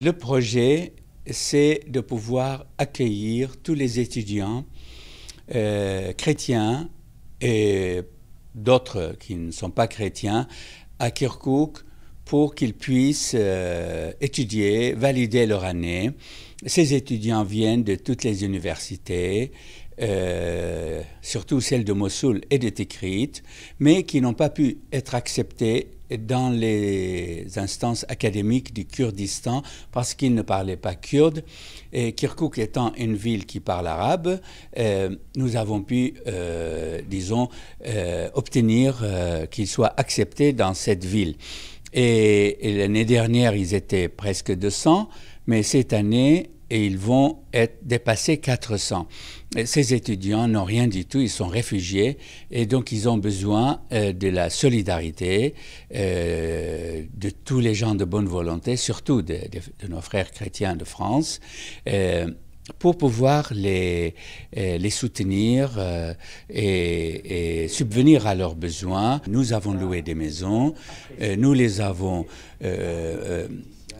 Le projet, c'est de pouvoir accueillir tous les étudiants euh, chrétiens et d'autres qui ne sont pas chrétiens à Kirkuk pour qu'ils puissent euh, étudier, valider leur année. Ces étudiants viennent de toutes les universités, euh, surtout celles de Mossoul et de Tikrit, mais qui n'ont pas pu être acceptés dans les instances académiques du Kurdistan parce qu'il ne parlait pas kurde. Et Kirkuk étant une ville qui parle arabe, euh, nous avons pu, euh, disons, euh, obtenir qu'il soit accepté dans cette ville. et l'année dernière, ils étaient presque 200, mais cette année, et ils vont être dépasser 400. ces étudiants n'ont rien du tout, ils sont réfugiés et donc ils ont besoin euh, de la solidarité euh, de tous les gens de bonne volonté, surtout de, nos frères chrétiens de France. Euh, pour pouvoir les, les soutenir et, et, subvenir à leurs besoins. Nous avons loué des maisons, nous les avons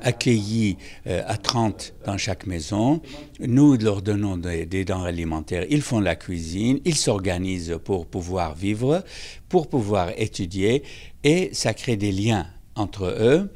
accueillis euh, à 30 dans chaque maison. Nous leur donnons des, denrées alimentaires, ils font la cuisine, ils s'organisent pour pouvoir vivre, pour pouvoir étudier, et ça crée des liens entre eux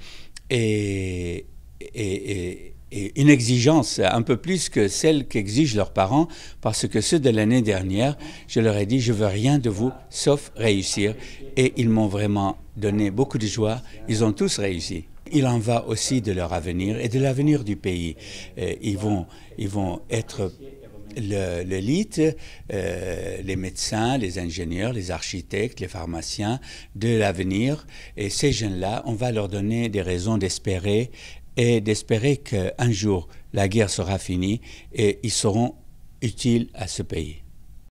et, et une exigence un peu plus que celle qu'exigent leurs parents, parce que ceux de l'année dernière, je leur ai dit, je veux rien de vous sauf réussir. Et ils m'ont vraiment donné beaucoup de joie. Ils ont tous réussi il en va aussi de leur avenir et de l'avenir du pays. Euh, ils, vont, ils vont être l'élite, euh, les médecins, les ingénieurs, les architectes, les pharmaciens de l'avenir. Et ces jeunes-là, on va leur donner des raisons d'espérer et d'espérer qu'un jour la guerre sera finie et ils seront utiles à ce pays.